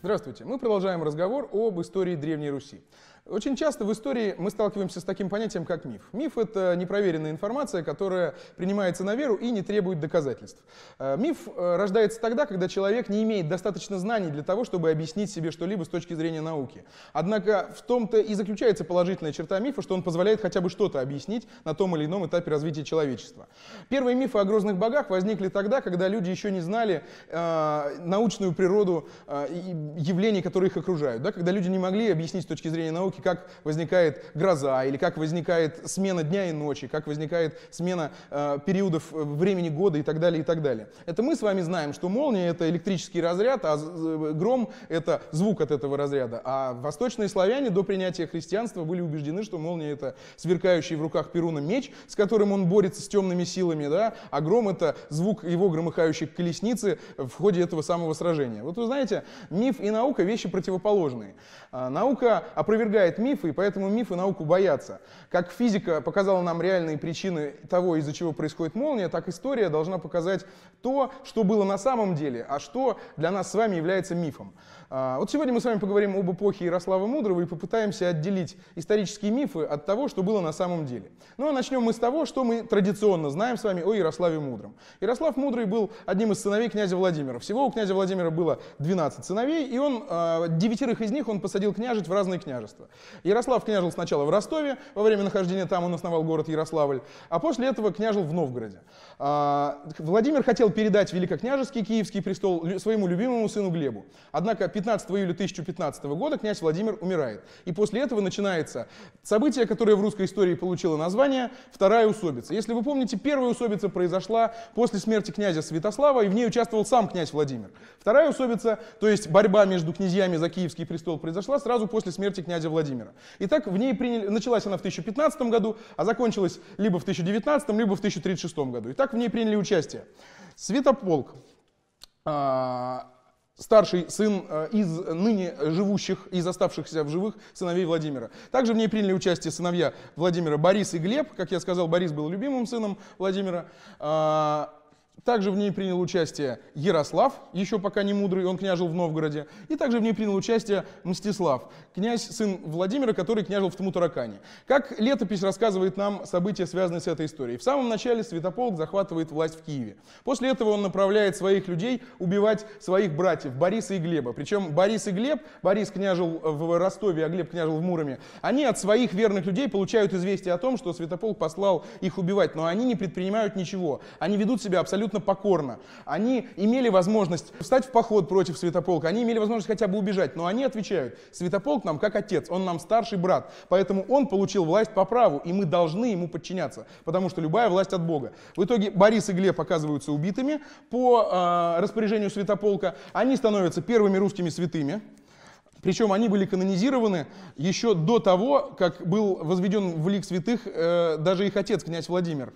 Здравствуйте. Мы продолжаем разговор об истории Древней Руси. Очень часто в истории мы сталкиваемся с таким понятием, как миф. Миф — это непроверенная информация, которая принимается на веру и не требует доказательств. Э, миф э, рождается тогда, когда человек не имеет достаточно знаний для того, чтобы объяснить себе что-либо с точки зрения науки. Однако в том-то и заключается положительная черта мифа, что он позволяет хотя бы что-то объяснить на том или ином этапе развития человечества. Первые мифы о грозных богах возникли тогда, когда люди еще не знали э, научную природу э, явлений, которые их окружают, да, когда люди не могли объяснить с точки зрения науки, науки, как возникает гроза, или как возникает смена дня и ночи, как возникает смена э, периодов э, времени года и так далее, и так далее. Это мы с вами знаем, что молния — это электрический разряд, а гром — это звук от этого разряда. А восточные славяне до принятия христианства были убеждены, что молния — это сверкающий в руках Перуна меч, с которым он борется с темными силами, да, а гром — это звук его громыхающей колесницы в ходе этого самого сражения. Вот вы знаете, миф и наука — вещи противоположные. А наука опровергает опровергает мифы, и поэтому мифы науку боятся. Как физика показала нам реальные причины того, из-за чего происходит молния, так история должна показать то, что было на самом деле, а что для нас с вами является мифом. А, вот сегодня мы с вами поговорим об эпохе Ярослава Мудрого и попытаемся отделить исторические мифы от того, что было на самом деле. Ну а начнем мы с того, что мы традиционно знаем с вами о Ярославе Мудром. Ярослав Мудрый был одним из сыновей князя Владимира. Всего у князя Владимира было 12 сыновей, и он, а, девятерых из них он посадил княжить в разные княжества. Ярослав княжил сначала в Ростове, во время нахождения там он основал город Ярославль, а после этого княжил в Новгороде. А, Владимир хотел передать великокняжеский киевский престол своему любимому сыну Глебу. Однако 15 июля 1015 года князь Владимир умирает. И после этого начинается событие, которое в русской истории получило название «Вторая усобица». Если вы помните, первая усобица произошла после смерти князя Святослава, и в ней участвовал сам князь Владимир. Вторая усобица, то есть борьба между князьями за киевский престол, произошла сразу после смерти князя Владимира. Владимира. Итак, в ней приняли, началась она в 2015 году, а закончилась либо в 1019, либо в 1036 году. Итак, в ней приняли участие Святополк, а, старший сын э, из ныне живущих, из оставшихся в живых сыновей Владимира. Также в ней приняли участие сыновья Владимира Борис и Глеб. Как я сказал, Борис был любимым сыном Владимира. А, также в ней принял участие Ярослав, еще пока не мудрый, он княжил в Новгороде. И также в ней принял участие Мстислав, князь, сын Владимира, который княжил в Тмутаракане. Как летопись рассказывает нам события, связанные с этой историей. В самом начале Святополк захватывает власть в Киеве. После этого он направляет своих людей убивать своих братьев Бориса и Глеба. Причем Борис и Глеб, Борис княжил в Ростове, а Глеб княжил в Муроме, они от своих верных людей получают известие о том, что Святополк послал их убивать, но они не предпринимают ничего. Они ведут себя абсолютно абсолютно покорно. Они имели возможность встать в поход против Святополка, они имели возможность хотя бы убежать, но они отвечают, Святополк нам как отец, он нам старший брат, поэтому он получил власть по праву, и мы должны ему подчиняться, потому что любая власть от Бога. В итоге Борис и Глеб оказываются убитыми по э, распоряжению Святополка, они становятся первыми русскими святыми, причем они были канонизированы еще до того, как был возведен в лик святых э, даже их отец, князь Владимир.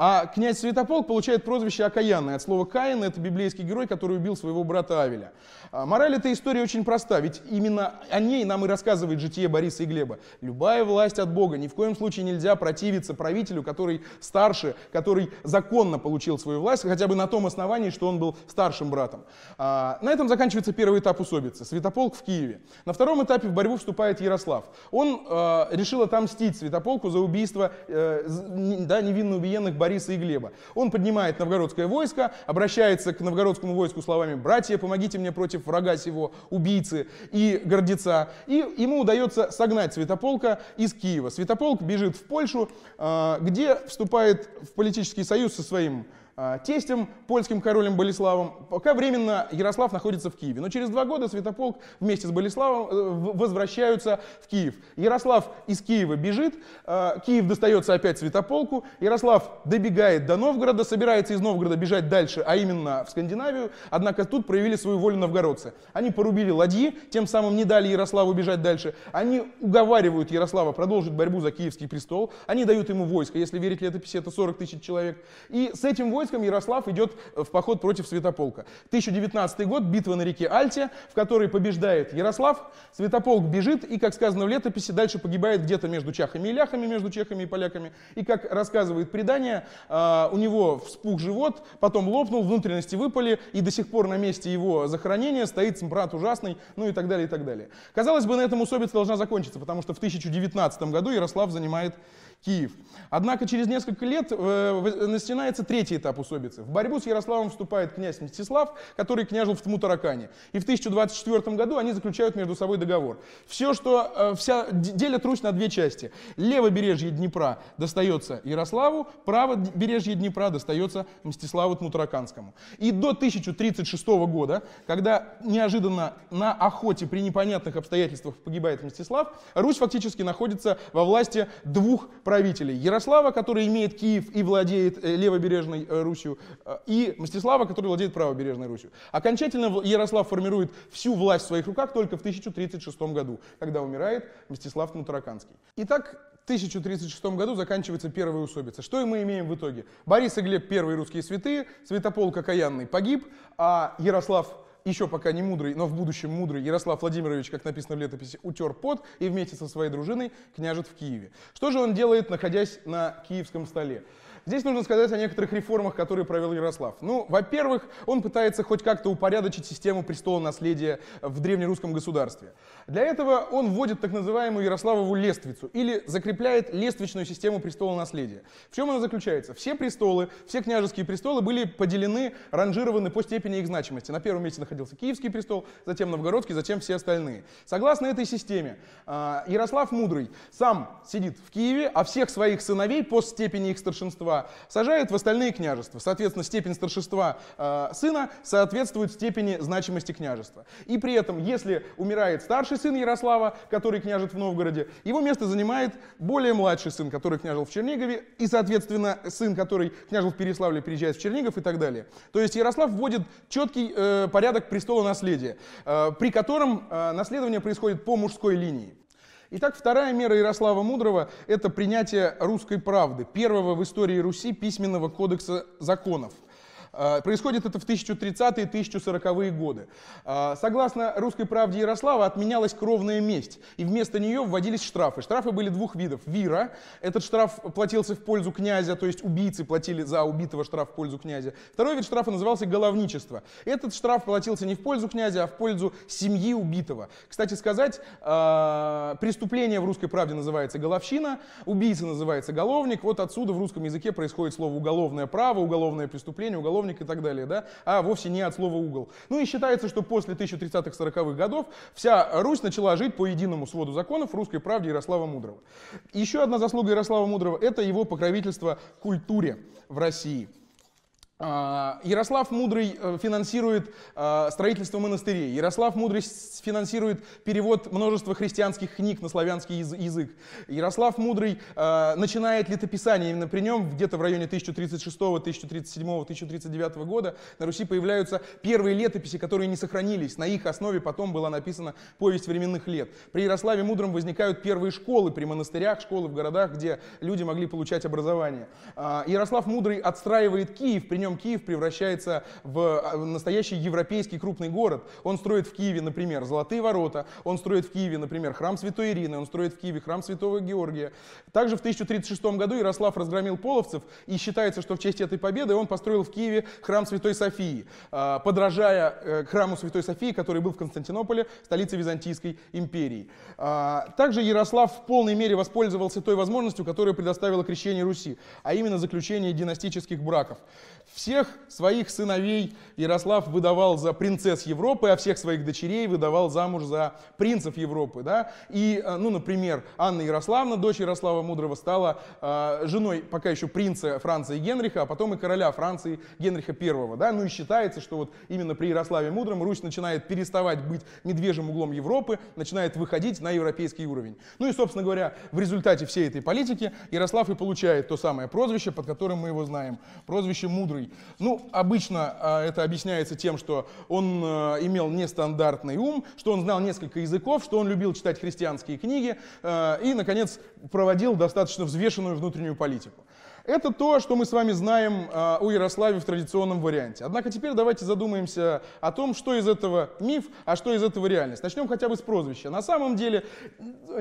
А князь Святополк получает прозвище Окаянный от слова Каин, это библейский герой, который убил своего брата Авеля. А мораль этой истории очень проста, ведь именно о ней нам и рассказывает житие Бориса и Глеба. Любая власть от Бога, ни в коем случае нельзя противиться правителю, который старше, который законно получил свою власть, хотя бы на том основании, что он был старшим братом. А, на этом заканчивается первый этап усобицы, Святополк в Киеве. На втором этапе в борьбу вступает Ярослав. Он э, решил отомстить Святополку за убийство э, да, невинно убиенных борисов Бориса и Глеба. Он поднимает новгородское войско, обращается к новгородскому войску словами «Братья, помогите мне против врага сего, убийцы и гордеца». И ему удается согнать Святополка из Киева. Святополк бежит в Польшу, а, где вступает в политический союз со своим а, тестем, польским королем Болеславом, пока временно Ярослав находится в Киеве. Но через два года Святополк вместе с Болеславом э, возвращаются в Киев. Ярослав из Киева бежит, а, Киев достается опять Святополку, Ярослав добегает до Новгорода, собирается из Новгорода бежать дальше, а именно в Скандинавию, однако тут проявили свою волю новгородцы. Они порубили ладьи, тем самым не дали Ярославу бежать дальше, они уговаривают Ярослава продолжить борьбу за киевский престол, они дают ему войско, если верить летописи, это 40 тысяч человек, и с этим войском войском Ярослав идет э, в поход против Святополка. 1019 год, битва на реке Альте, в которой побеждает Ярослав, Святополк бежит и, как сказано в летописи, дальше погибает где-то между чахами и ляхами, между чехами и поляками. И, как рассказывает предание, э, у него вспух живот, потом лопнул, внутренности выпали, и до сих пор на месте его захоронения стоит брат ужасный, ну и так далее, и так далее. Казалось бы, на этом усобица должна закончиться, потому что в 1019 году Ярослав занимает Киев. Однако через несколько лет э, э начинается третий этап усобицы. В борьбу с Ярославом вступает князь Мстислав, который княжил в Тмутаракане. И в 1024 году они заключают между собой договор. Все, что э, вся, делят Русь на две части. Левобережье Днепра достается Ярославу, правобережье Днепра достается Мстиславу Тмутараканскому. И до 1036 года, когда неожиданно на охоте при непонятных обстоятельствах погибает Мстислав, Русь фактически находится во власти двух правителей. Ярослава, который имеет Киев и владеет э, левобережной э, Русью, э, и Мстислава, который владеет правобережной Русью. Окончательно Ярослав формирует всю власть в своих руках только в 1036 году, когда умирает Мстислав Мутараканский. Итак, 1036 году заканчивается первая усобица. Что мы имеем в итоге? Борис и Глеб – первые русские святые, Святополк Окаянный погиб, а Ярослав еще пока не мудрый, но в будущем мудрый Ярослав Владимирович, как написано в летописи, утер пот и вместе со своей дружиной княжит в Киеве. Что же он делает, находясь на киевском столе? Здесь нужно сказать о некоторых реформах, которые провел Ярослав. Ну, во-первых, он пытается хоть как-то упорядочить систему престола наследия в древнерусском государстве. Для этого он вводит так называемую Ярославову лествицу или закрепляет лествичную систему престола наследия. В чем она заключается? Все престолы, все княжеские престолы были поделены, ранжированы по степени их значимости. На первом месте находился Киевский престол, затем Новгородский, затем все остальные. Согласно этой системе, а, Ярослав Мудрый сам сидит в Киеве, а всех своих сыновей по степени их старшинства старшинства сажают в остальные княжества. Соответственно, степень старшества э, сына соответствует степени значимости княжества. И при этом, если умирает старший сын Ярослава, который княжит в Новгороде, его место занимает более младший сын, который княжил в Чернигове, и, соответственно, сын, который княжил в Переславле, переезжает в Чернигов и так далее. То есть Ярослав вводит четкий э, порядок престола наследия, э, при котором э, наследование происходит по мужской линии. Итак, вторая мера Ярослава Мудрого – это принятие русской правды, первого в истории Руси письменного кодекса законов – а, происходит это в 1030-е, 1040-е годы. А, согласно «Русской правде» Ярослава отменялась кровная месть, и вместо нее вводились штрафы. Штрафы были двух видов. Вира, этот штраф платился в пользу князя, то есть убийцы платили за убитого штраф в пользу князя. Второй вид штрафа назывался головничество. Этот штраф платился не в пользу князя, а в пользу семьи убитого. Кстати сказать, а, преступление в «Русской правде» называется головщина, убийца называется головник. Вот отсюда в русском языке происходит слово уголовное право, уголовное преступление, уголовное уголовник и так далее, да, а вовсе не от слова угол. Ну и считается, что после 1030-40-х годов вся Русь начала жить по единому своду законов русской правде Ярослава Мудрого. Еще одна заслуга Ярослава Мудрого – это его покровительство культуре в России. А, Ярослав Мудрый э, финансирует э, строительство монастырей. Ярослав Мудрый финансирует перевод множества христианских книг на славянский язык. Ярослав Мудрый э, начинает летописание. Именно при нем где-то в районе 1036, 1037, 1039 года на Руси появляются первые летописи, которые не сохранились. На их основе потом была написана повесть временных лет. При Ярославе Мудром возникают первые школы при монастырях, школы в городах, где люди могли получать образование. А, Ярослав Мудрый отстраивает Киев, при нем днем Киев превращается а, в настоящий европейский крупный город. Он строит в Киеве, например, Золотые ворота, он строит в Киеве, например, храм Святой Ирины, он строит в Киеве храм Святого Георгия. Также в 1036 году Ярослав разгромил половцев, и считается, что в честь этой победы он построил в Киеве храм Святой Софии, а, подражая э, храму Святой Софии, который был в Константинополе, столице Византийской империи. А, также Ярослав в полной мере воспользовался той возможностью, которую предоставило крещение Руси, а именно заключение династических браков. Всех своих сыновей Ярослав выдавал за принцесс Европы, а всех своих дочерей выдавал замуж за принцев Европы. Да? И, э, ну, например, Анна Ярославна, дочь Ярослава Мудрого, стала э, женой пока еще принца Франции Генриха, а потом и короля Франции Генриха I. Да? Ну и считается, что вот именно при Ярославе Мудром Русь начинает переставать быть медвежьим углом Европы, начинает выходить на европейский уровень. Ну и, собственно говоря, в результате всей этой политики Ярослав и получает то самое прозвище, под которым мы его знаем, прозвище Мудрый игры. Ну, обычно а, это объясняется тем, что он а, имел нестандартный ум, что он знал несколько языков, что он любил читать христианские книги а, и, наконец, проводил достаточно взвешенную внутреннюю политику. Это то, что мы с вами знаем о а, Ярославе в традиционном варианте. Однако теперь давайте задумаемся о том, что из этого миф, а что из этого реальность. Начнем хотя бы с прозвища. На самом деле,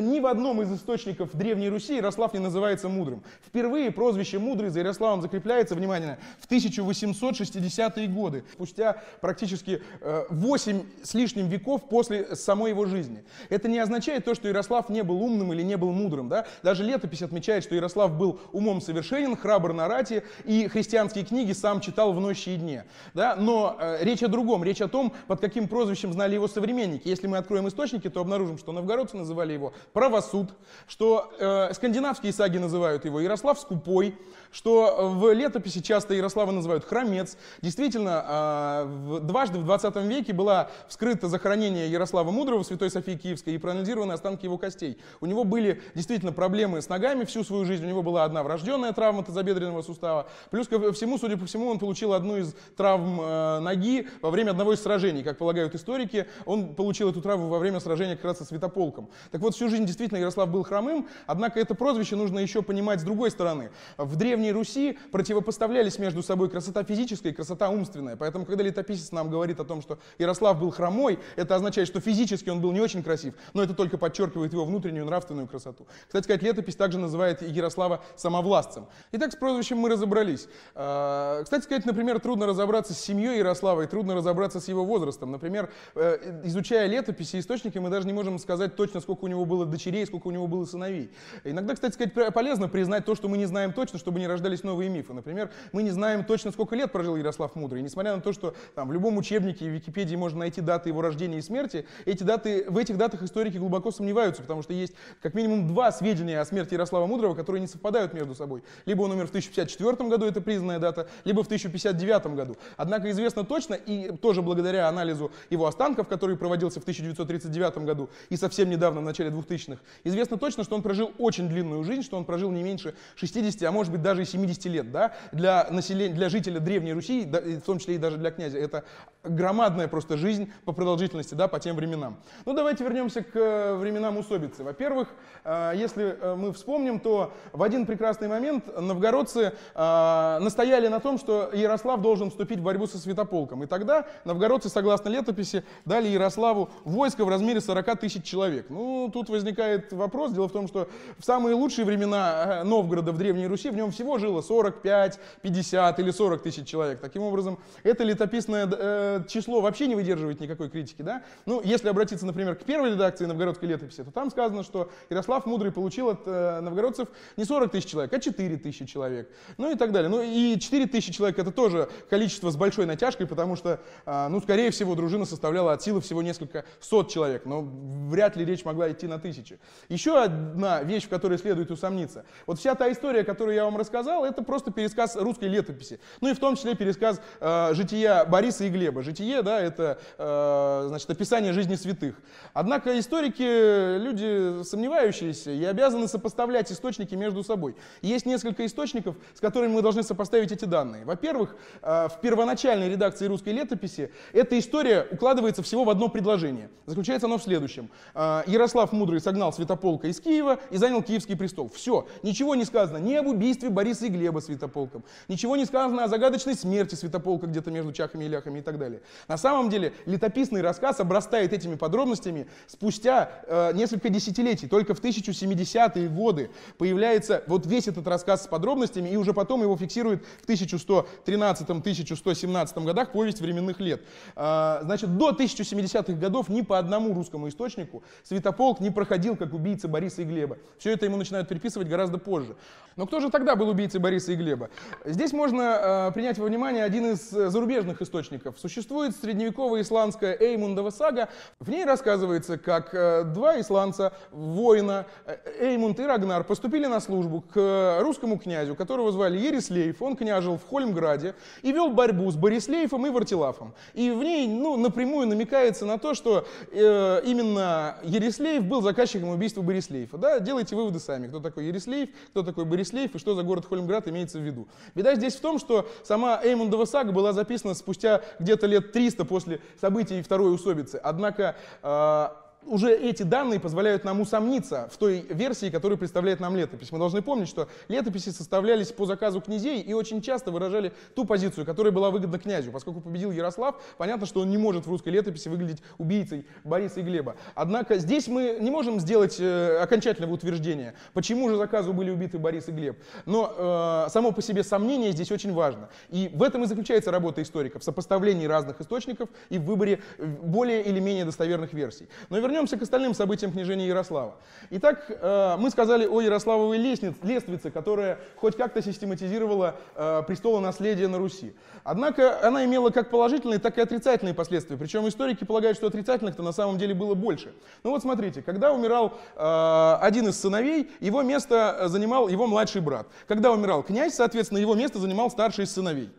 ни в одном из источников Древней Руси Ярослав не называется мудрым. Впервые прозвище «мудрый» за Ярославом закрепляется, внимание, в 1860-е годы, спустя практически 8 э, с лишним веков после самой его жизни. Это не означает то, что Ярослав не был умным или не был мудрым. Да? Даже летопись отмечает, что Ярослав был умом совершенен, храбр на рате и христианские книги сам читал в ночи и дне. Да? Но э, речь о другом, речь о том, под каким прозвищем знали его современники. Если мы откроем источники, то обнаружим, что новгородцы называли его правосуд, что э, скандинавские саги называют его Ярослав Скупой, что в летописи часто Ярослава называют храмец. Действительно, э, дважды в 20 веке было вскрыто захоронение Ярослава Мудрого в Святой Софии Киевской и проанализированы останки его костей. У него были действительно проблемы с ногами всю свою жизнь, у него была одна врожденная травма, тазобедренного сустава. Плюс ко всему, судя по всему, он получил одну из травм э, ноги во время одного из сражений. Как полагают историки, он получил эту травму во время сражения как раз со Святополком. Так вот, всю жизнь действительно Ярослав был хромым, однако это прозвище нужно еще понимать с другой стороны. В Древней Руси противопоставлялись между собой красота физическая и красота умственная. Поэтому, когда летописец нам говорит о том, что Ярослав был хромой, это означает, что физически он был не очень красив, но это только подчеркивает его внутреннюю нравственную красоту. Кстати сказать, летопись также называет Ярослава самовластцем. Итак, с прозвищем мы разобрались. А, кстати сказать, например, трудно разобраться с семьей Ярослава и трудно разобраться с его возрастом. Например, э, изучая летописи и источники, мы даже не можем сказать точно, сколько у него было дочерей, сколько у него было сыновей. Иногда, кстати сказать, полезно признать то, что мы не знаем точно, чтобы не рождались новые мифы. Например, мы не знаем точно, сколько лет прожил Ярослав Мудрый. несмотря на то, что там, в любом учебнике и Википедии можно найти даты его рождения и смерти, эти даты, в этих датах историки глубоко сомневаются, потому что есть как минимум два сведения о смерти Ярослава Мудрого, которые не совпадают между собой. Либо либо он умер в 1054 году, это признанная дата, либо в 1059 году. Однако известно точно, и тоже благодаря анализу его останков, который проводился в 1939 году и совсем недавно, в начале 2000-х, известно точно, что он прожил очень длинную жизнь, что он прожил не меньше 60, а может быть даже и 70 лет. Да? Для, населения, для жителя Древней Руси, в том числе и даже для князя, это громадная просто жизнь по продолжительности да, по тем временам. Ну давайте вернемся к э, временам усобицы. Во-первых, э, если э, мы вспомним, то в один прекрасный момент новгородцы а, настояли на том, что Ярослав должен вступить в борьбу со святополком. И тогда новгородцы, согласно летописи, дали Ярославу войско в размере 40 тысяч человек. Ну, тут возникает вопрос. Дело в том, что в самые лучшие времена э, Новгорода в Древней Руси в нем всего жило 45, 50 или 40 тысяч человек. Таким образом, это летописное э, число вообще не выдерживает никакой критики. Да? Ну, если обратиться, например, к первой редакции новгородской летописи, то там сказано, что Ярослав Мудрый получил от э, новгородцев не 40 тысяч человек, а 4 тысячи тысячи человек, ну и так далее. Ну и 4 тысячи человек это тоже количество с большой натяжкой, потому что, а, ну, скорее всего, дружина составляла от силы всего несколько сот человек, но вряд ли речь могла идти на тысячи. Еще одна вещь, в которой следует усомниться. Вот вся та история, которую я вам рассказал, это просто пересказ русской летописи. Ну и в том числе пересказ э, жития Бориса и Глеба. Житие, да, это, э, значит, описание жизни святых. Однако историки, люди сомневающиеся и обязаны сопоставлять источники между собой. Есть несколько источников, с которыми мы должны сопоставить эти данные. Во-первых, э, в первоначальной редакции русской летописи эта история укладывается всего в одно предложение. Заключается оно в следующем. Э, Ярослав Мудрый согнал Святополка из Киева и занял Киевский престол. Все. Ничего не сказано ни об убийстве Бориса и Глеба Святополком, ничего не сказано о загадочной смерти Святополка где-то между Чахами и Ляхами и так далее. На самом деле летописный рассказ обрастает этими подробностями спустя э, несколько десятилетий. Только в 1070-е годы появляется вот весь этот рассказ с подробностями, и уже потом его фиксирует в 1113-1117 годах повесть временных лет. А, значит, до 1070-х годов ни по одному русскому источнику Святополк не проходил как убийца Бориса и Глеба. Все это ему начинают приписывать гораздо позже. Но кто же тогда был убийцей Бориса и Глеба? Здесь можно а, принять во внимание один из зарубежных источников. Существует средневековая исландская Эймундова сага. В ней рассказывается, как а, два исландца, воина, э, Эймунд и Рагнар, поступили на службу к э, русскому князю, которого звали Ерислеев. Он княжил в Хольмграде и вел борьбу с Борислейфом и Вартилафом. И в ней ну, напрямую намекается на то, что э, именно Ерислеев был заказчиком убийства Борислейфа. Да? Делайте выводы сами, кто такой Ерислеев, кто такой Борислейф и что за город Хольмград имеется в виду. Беда здесь в том, что сама Эймундова сага была записана спустя где-то лет 300 после событий Второй усобицы. Однако э, уже эти данные позволяют нам усомниться в той версии, которую представляет нам летопись. Мы должны помнить, что летописи составлялись по заказу князей и очень часто выражали ту позицию, которая была выгодна князю. Поскольку победил Ярослав, понятно, что он не может в русской летописи выглядеть убийцей Бориса и Глеба. Однако здесь мы не можем сделать э, окончательного утверждения, почему же заказу были убиты Борис и Глеб. Но э, само по себе сомнение здесь очень важно. И в этом и заключается работа историков, в сопоставлении разных источников и в выборе э, более или менее достоверных версий. Но вернемся вернемся к остальным событиям княжения Ярослава. Итак, э, мы сказали о Ярославовой лестнице, лествице, которая хоть как-то систематизировала э, престола наследия на Руси. Однако она имела как положительные, так и отрицательные последствия. Причем историки полагают, что отрицательных-то на самом деле было больше. Ну вот смотрите, когда умирал э, один из сыновей, его место занимал его младший брат. Когда умирал князь, соответственно, его место занимал старший из сыновей.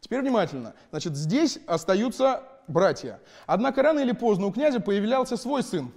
Теперь внимательно. Значит, здесь остаются братья. Однако рано или поздно у князя появлялся свой сын,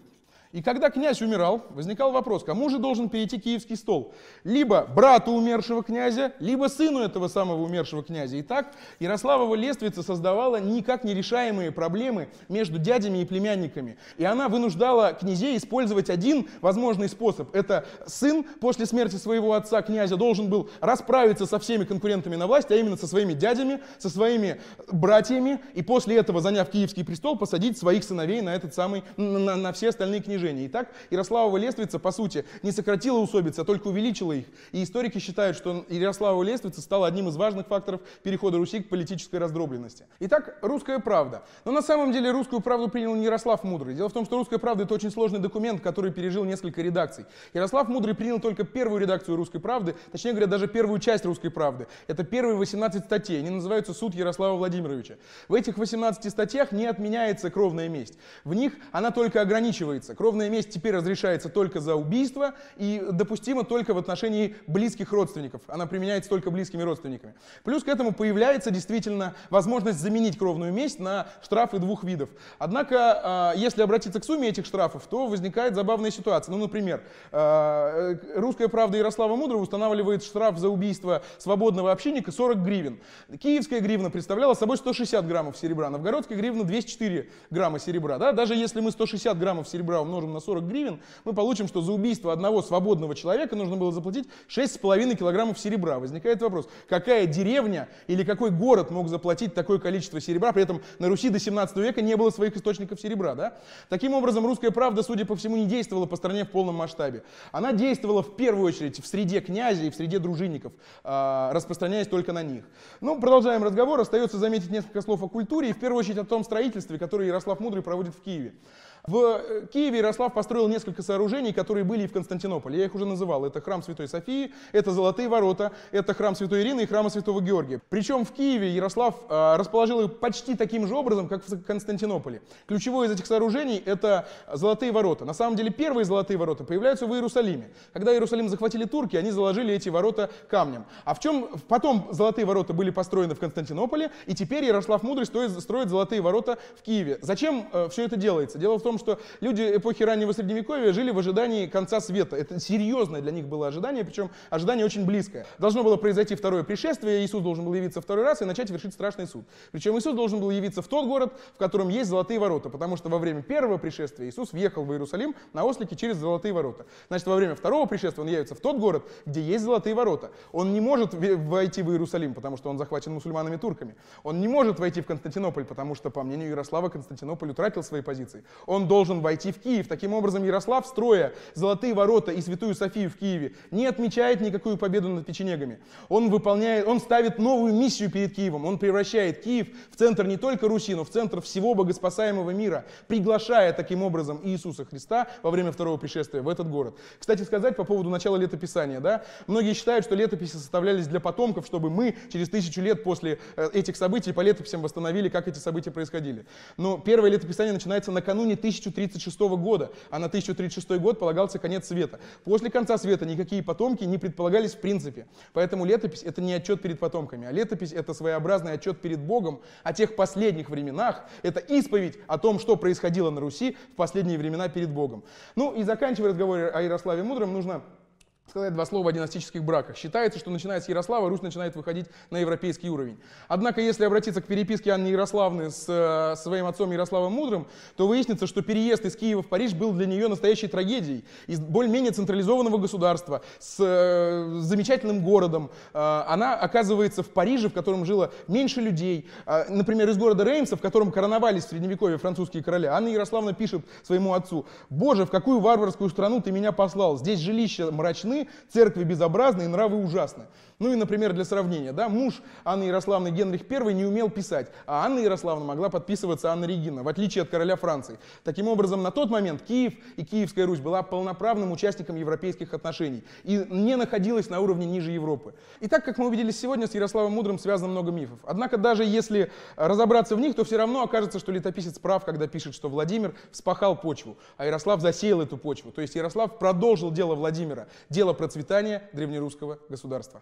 и когда князь умирал, возникал вопрос, кому же должен перейти киевский стол? Либо брату умершего князя, либо сыну этого самого умершего князя. И так Ярославова лествица создавала никак не решаемые проблемы между дядями и племянниками. И она вынуждала князей использовать один возможный способ. Это сын после смерти своего отца князя должен был расправиться со всеми конкурентами на власть, а именно со своими дядями, со своими братьями, и после этого, заняв киевский престол, посадить своих сыновей на этот самый, на, на все остальные княжи движения. Итак, Ярославова лествица, по сути, не сократила усобицы, а только увеличила их. И историки считают, что Ярославова лествица стала одним из важных факторов перехода Руси к политической раздробленности. Итак, русская правда. Но на самом деле русскую правду принял не Ярослав Мудрый. Дело в том, что русская правда это очень сложный документ, который пережил несколько редакций. Ярослав Мудрый принял только первую редакцию русской правды, точнее говоря, даже первую часть русской правды. Это первые 18 статей. Они называются «Суд Ярослава Владимировича». В этих 18 статьях не отменяется кровная месть. В них она только ограничивается. Кровная Условная месть теперь разрешается только за убийство и допустима только в отношении близких родственников. Она применяется только близкими родственниками. Плюс к этому появляется действительно возможность заменить кровную месть на штрафы двух видов. Однако, а, если обратиться к сумме этих штрафов, то возникает забавная ситуация. Ну, например, а, э, «Русская правда» Ярослава Мудрого устанавливает штраф за убийство свободного общинника 40 гривен. Киевская гривна представляла собой 160 граммов серебра, новгородская гривна 204 грамма серебра. Да? Даже если мы 160 граммов серебра умножим умножим на 40 гривен, мы получим, что за убийство одного свободного человека нужно было заплатить 6,5 килограммов серебра. Возникает вопрос, какая деревня или какой город мог заплатить такое количество серебра, при этом на Руси до 17 века не было своих источников серебра. Да? Таким образом, русская правда, судя по всему, не действовала по стране в полном масштабе. Она действовала в первую очередь в среде князей в среде дружинников, а, распространяясь только на них. Ну, продолжаем разговор. Остается заметить несколько слов о культуре и в первую очередь о том строительстве, которое Ярослав Мудрый проводит в Киеве. В э, Киеве Ярослав построил несколько сооружений, которые были и в Константинополе. Я их уже называл. Это храм Святой Софии, это Золотые ворота, это храм Святой Ирины и храм Святого Георгия. Причем в Киеве Ярослав а, расположил их почти таким же образом, как в Константинополе. Ключевое из этих сооружений — это Золотые ворота. На самом деле первые Золотые ворота появляются в Иерусалиме. Когда Иерусалим захватили турки, они заложили эти ворота камнем. А в чем потом Золотые ворота были построены в Константинополе, и теперь Ярослав Мудрый строит, строит Золотые ворота в Киеве. Зачем э, все это делается? Дело в том, том, что люди эпохи раннего средневековья жили в ожидании конца света. Это серьезное для них было ожидание, причем ожидание очень близкое. Должно было произойти второе пришествие, Иисус должен был явиться второй раз и начать вершить страшный суд. Причем Иисус должен был явиться в тот город, в котором есть золотые ворота, потому что во время первого пришествия Иисус въехал в Иерусалим на ослике через золотые ворота. Значит, во время второго пришествия он явится в тот город, где есть золотые ворота. Он не может войти в Иерусалим, потому что он захвачен мусульманами турками. Он не может войти в Константинополь, потому что, по мнению Ярослава, Константинополь утратил свои позиции. Он должен войти в Киев. Таким образом, Ярослав, строя Золотые ворота и Святую Софию в Киеве, не отмечает никакую победу над печенегами. Он выполняет, он ставит новую миссию перед Киевом. Он превращает Киев в центр не только Руси, но в центр всего богоспасаемого мира, приглашая таким образом Иисуса Христа во время второго пришествия в этот город. Кстати сказать по поводу начала летописания. Да? Многие считают, что летописи составлялись для потомков, чтобы мы через тысячу лет после э, этих событий по летописям восстановили, как эти события происходили. Но первое летописание начинается накануне 1000 1036 года, а на 1036 год полагался конец света. После конца света никакие потомки не предполагались в принципе. Поэтому летопись — это не отчет перед потомками, а летопись — это своеобразный отчет перед Богом о тех последних временах, это исповедь о том, что происходило на Руси в последние времена перед Богом. Ну и заканчивая разговор о Ярославе Мудром, нужно сказать два слова о династических браках. Считается, что начиная с Ярослава Русь начинает выходить на европейский уровень. Однако, если обратиться к переписке Анны Ярославны с э, своим отцом Ярославом Мудрым, то выяснится, что переезд из Киева в Париж был для нее настоящей трагедией. Из более-менее централизованного государства, с э, замечательным городом, э, она оказывается в Париже, в котором жило меньше людей. например, из города Реймса, в котором короновались в Средневековье французские короли, Анна Ярославна пишет своему отцу, «Боже, в какую варварскую страну ты меня послал? Здесь жилища мрачны, бедны, церкви безобразны и нравы ужасны. Ну и, например, для сравнения, да, муж Анны Ярославны Генрих I не умел писать, а Анна Ярославна могла подписываться Анна Регина, в отличие от короля Франции. Таким образом, на тот момент Киев и Киевская Русь была полноправным участником европейских отношений и не находилась на уровне ниже Европы. И так, как мы увидели сегодня, с Ярославом Мудрым связано много мифов. Однако даже если разобраться в них, то все равно окажется, что летописец прав, когда пишет, что Владимир вспахал почву, а Ярослав засеял эту почву. То есть Ярослав продолжил дело Владимира, дело дело процветания древнерусского государства.